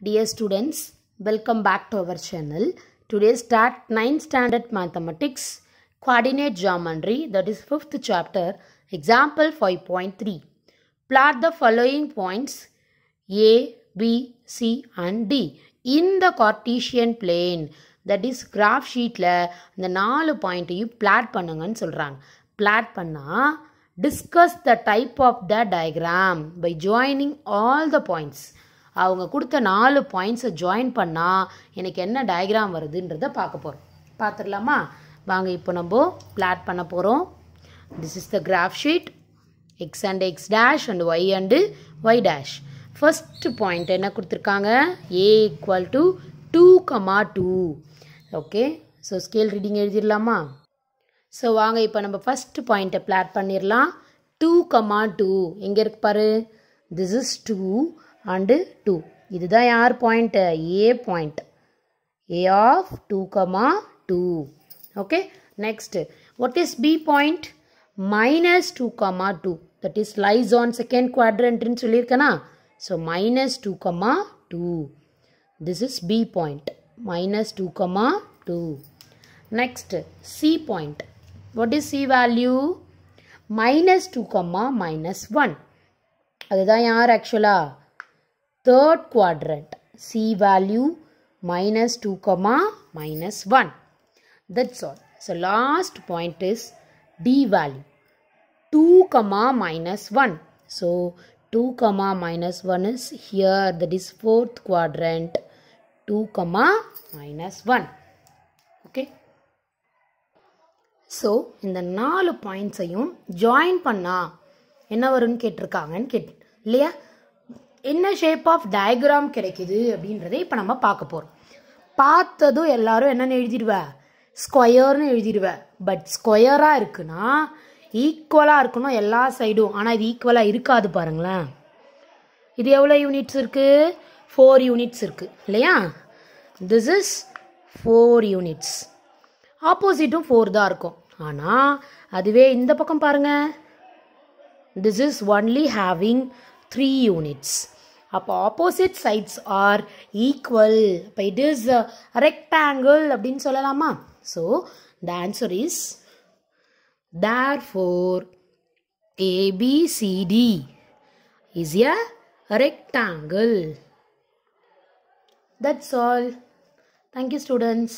Dear students, welcome back to our channel. Today start 9th standard mathematics, coordinate geometry that is 5th chapter, example 5.3. Plot the following points A, B, C and D in the Cartesian plane that is graph sheetல இந்த நாலு you plot பண்ணுங்கன்னு சொல்கிறாங்க Plot panna discuss the type of the diagram by joining all the points. அவங்க கொடுத்த நாலு பாயிண்ட்ஸை join பண்ணால் எனக்கு என்ன டயக்ராம் வருதுன்றதை பார்க்க போகிறோம் பார்த்துடலாமா வாங்க இப்போ நம்ம பிளாட் பண்ண போகிறோம் this is the graph sheet X and X dash and Y and Y dash first point என்ன கொடுத்துருக்காங்க A equal to two comma two okay so scale reading எழுதிடலாமா ஸோ வாங்க இப்போ நம்ம ஃபஸ்ட்டு பாயிண்ட்டை பிளாட் பண்ணிடலாம் டூ கமா டூ எங்கே இருக்கு பாரு this is two and 2. This is R point A point. A of 2, comma 2. Okay. Next. What is B point? Minus 2, 2. That is lies on second quadrant. In so minus 2, comma 2. This is B point. Minus 2, 2. Next. C point. What is C value? Minus 2, comma minus minus 1. That is R actually. third quadrant. C value minus 2 comma minus 1. That's all. So last point is D value 2 comma minus 1. So 2 comma minus 1 is here that is fourth quadrant 2 comma minus 1. Okay. so in so இந்த நாலு பாயிண்ட்ஸையும் join பண்ணால் என்ன வரும்னு கேட்டிருக்காங்கன்னு கேட்டேன் இல்லையா என்ன shape of diagram கிடைக்குது அப்படின்றத இப்போ நம்ம பார்க்க போகிறோம் பார்த்ததும் எல்லாரும் என்னென்னு எழுதிடுவ ஸ்கொயர்னு எழுதிடுவ பட் ஸ்கொயராக இருக்குன்னா ஈக்குவலாக இருக்கணும் எல்லா சைடும் ஆனால் இது ஈக்குவலாக இருக்காது பாருங்களேன் இது எவ்வளோ யூனிட்ஸ் இருக்குது ஃபோர் யூனிட்ஸ் இருக்குது இல்லையா திஸ் இஸ் ஃபோர் யூனிட்ஸ் ஆப்போசிட்டும் ஃபோர் தான் இருக்கும் ஆனால் அதுவே இந்த பக்கம் பாருங்கள் this is only having three units அப்போ ஆப்போசிட் சைட்ஸ் ஆர் ஈக்குவல் அப்போ இட் இஸ் ரெக்டாங்கிள் அப்படின்னு சொல்லலாமா so the answer is there four ABCD is a rectangle. That's all. Thank you, students.